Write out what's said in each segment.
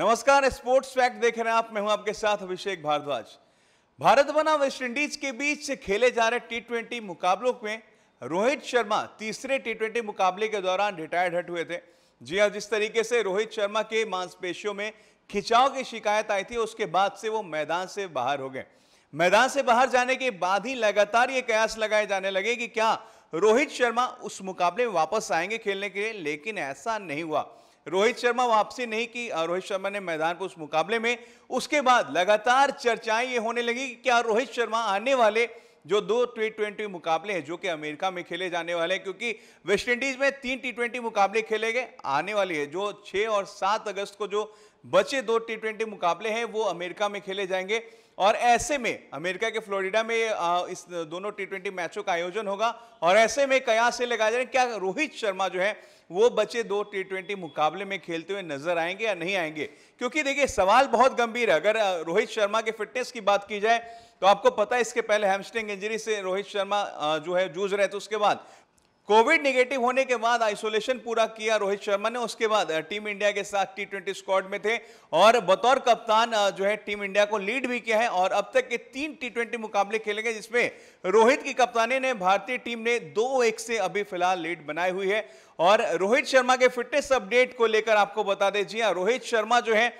नमस्कार sports fact देख रहे हैं आप मैं हूं आपके साथ अभिषेक भारद्वाज भारत बना वेस्टइंडीज के बीच खेले जा रहे टी मुकाबलों में रोहित शर्मा तीसरे टी मुकाबले के दौरान रिटायर्ड हट हुए थे जी हाँ जिस तरीके से रोहित शर्मा के मांसपेशियों में खिंचाव की शिकायत आई थी उसके बाद से वो मैदान से बाहर हो गए मैदान से बाहर जाने के बाद ही लगातार ये कयास लगाए जाने लगे कि क्या रोहित शर्मा उस मुकाबले में वापस आएंगे खेलने के लिए लेकिन ऐसा नहीं हुआ रोहित शर्मा वापसी नहीं की रोहित शर्मा ने मैदान पर उस मुकाबले में उसके बाद लगातार चर्चाएं ये होने लगी कि क्या रोहित शर्मा आने वाले जो दो टी ट्वेंटी मुकाबले हैं जो कि अमेरिका में खेले जाने वाले हैं क्योंकि वेस्टइंडीज में तीन टी ट्वेंटी मुकाबले खेले गए आने वाले हैं जो 6 और 7 अगस्त को जो बचे दो टी ट्वेंटी मुकाबले हैं वो अमेरिका में खेले जाएंगे और ऐसे में अमेरिका के फ्लोरिडा में इस दोनों टी ट्वेंटी मैचों का आयोजन होगा और ऐसे में कया से लगाया जाए क्या रोहित शर्मा जो है वो बचे दो टी ट्वेंटी मुकाबले में खेलते हुए नजर आएंगे या नहीं आएंगे क्योंकि देखिए सवाल बहुत गंभीर है अगर रोहित शर्मा के फिटनेस की बात की जाए तो आपको पता है इसके पहले हैमस्ट्रिंग इंजरी से रोहित शर्मा जो है जूझ रहे थे उसके बाद कोविड निगेटिव होने के बाद आइसोलेशन पूरा किया रोहित शर्मा ने उसके बाद टीम इंडिया के साथ टी ट्वेंटी स्क्वाड में थे और बतौर कप्तान जो है टीम इंडिया को लीड भी किया है और अब तक के तीन टी ट्वेंटी मुकाबले खेले गए जिसमें रोहित की कप्तानी ने भारतीय टीम ने दो एक से अभी फिलहाल लीड बनाई हुई है और रोहित शर्मा के फिटनेस अपडेट को लेकर आपको बता दें जी हाँ रोहित शर्मा जो है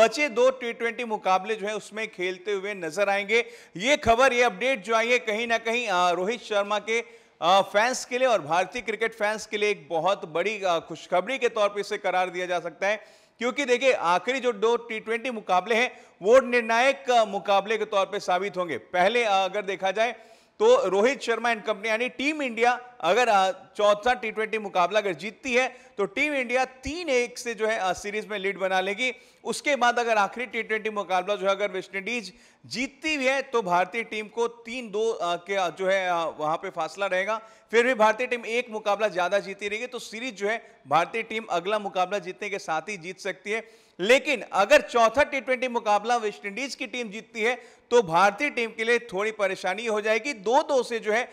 बचे दो टी ट्वेंटी मुकाबले जो है उसमें खेलते हुए नजर आएंगे ये खबर ये अपडेट जो आई है कहीं ना कहीं रोहित शर्मा के फैंस के लिए और भारतीय क्रिकेट फैंस के लिए एक बहुत बड़ी खुशखबरी के तौर पर इसे करार दिया जा सकता है क्योंकि देखिए आखिरी जो दो टी मुकाबले हैं वो निर्णायक मुकाबले के तौर पर साबित होंगे पहले अगर देखा जाए तो रोहित शर्मा एंड कंपनी यानी टीम इंडिया अगर चौथा टी ट्वेंटी मुकाबला अगर जीतती है तो टीम इंडिया तीन एक से जो है सीरीज में लीड बना लेगी उसके बाद अगर आखिरी टी ट्वेंटी मुकाबला जो है अगर वेस्टइंडीज जीतती भी है तो भारतीय टीम को तीन दो के जो है वहां पे फासला रहेगा फिर भी भारतीय टीम एक मुकाबला ज्यादा जीती रहेगी तो सीरीज जो है भारतीय टीम अगला मुकाबला जीतने के साथ ही जीत सकती है लेकिन अगर चौथा टी ट्वेंटी मुकाबला वेस्टइंडीज की टीम जीतती है तो भारतीय टीम के लिए थोड़ी परेशानी हो जाएगी दो दो से जो है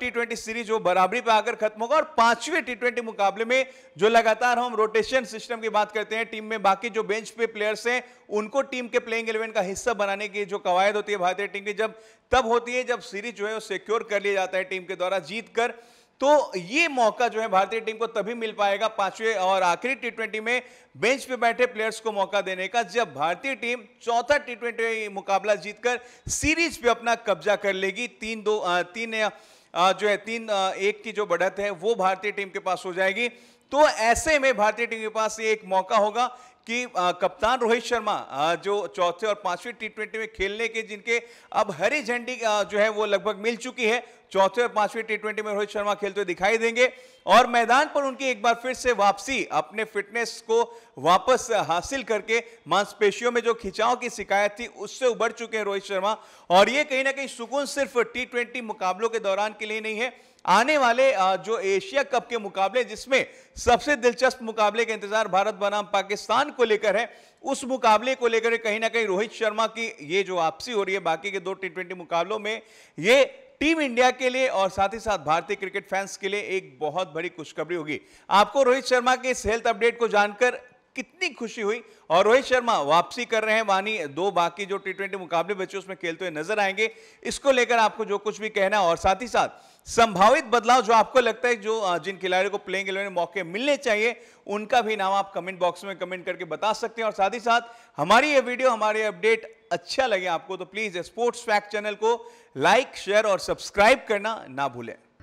टी ट्वेंटी सीरीज वो बराबरी पे आकर खत्म होगा और पांचवें टी ट्वेंटी मुकाबले में जो लगातार हम रोटेशन सिस्टम की बात करते हैं टीम में बाकी जो बेंच पे प्लेयर्स हैं उनको टीम के प्लेइंग इलेवन का हिस्सा बनाने की जो कवायद होती है भारतीय टीम की जब तब होती है जब सीरीज जो है वो सिक्योर कर लिया जाता है टीम के द्वारा जीत कर तो ये मौका जो है भारतीय टीम को तभी मिल पाएगा पांचवें और आखिरी टी ट्वेंटी में बेंच पे बैठे प्लेयर्स को मौका देने का जब भारतीय टीम चौथा टी ट्वेंटी मुकाबला जीतकर सीरीज पे अपना कब्जा कर लेगी तीन दो तीन जो है तीन एक की जो बढ़त है वो भारतीय टीम के पास हो जाएगी तो ऐसे में भारतीय टीम के पास एक मौका होगा कि कप्तान रोहित शर्मा जो चौथे और पांचवें टी ट्वेंटी में खेलने के जिनके अब हरी झंडी जो है वो लगभग मिल चुकी है चौथे और पांचवें टी ट्वेंटी में रोहित शर्मा खेलते हुए दिखाई देंगे और मैदान पर उनकी एक बार फिर से वापसी अपने फिटनेस को वापस हासिल करके मांसपेशियों में जो खिंचाव की शिकायत थी उससे उबर चुके हैं रोहित शर्मा और ये कहीं ना कहीं सुकून सिर्फ टी ट्वेंटी मुकाबलों के दौरान के लिए नहीं है आने वाले जो एशिया कप के मुकाबले जिसमें सबसे दिलचस्प मुकाबले का इंतजार भारत बनाम पाकिस्तान को लेकर है उस मुकाबले को लेकर कहीं ना कहीं रोहित शर्मा की ये जो आपसी हो रही है बाकी के दो टी मुकाबलों में ये टीम इंडिया के लिए और साथ ही साथ भारतीय क्रिकेट फैंस के लिए एक बहुत बड़ी खुशखबरी होगी आपको रोहित शर्मा के इस हेल्थ अपडेट को जानकर कितनी खुशी हुई और रोहित शर्मा वापसी कर रहे हैं वानी दो बाकी जो टी ट्वेंटी मुकाबले बचे उसमें खेलते हुए नजर आएंगे इसको लेकर आपको जो कुछ भी कहना और साथ ही साथ संभावित बदलाव जो आपको लगता है जो जिन खिलाड़ियों को प्लेइंग इलेवन में मौके मिलने चाहिए उनका भी नाम आप कमेंट बॉक्स में कमेंट करके बता सकते हैं और साथ ही साथ हमारी ये वीडियो हमारे अपडेट अच्छा लगे आपको तो प्लीज स्पोर्ट्स फैक्ट चैनल को लाइक शेयर और सब्सक्राइब करना ना भूलें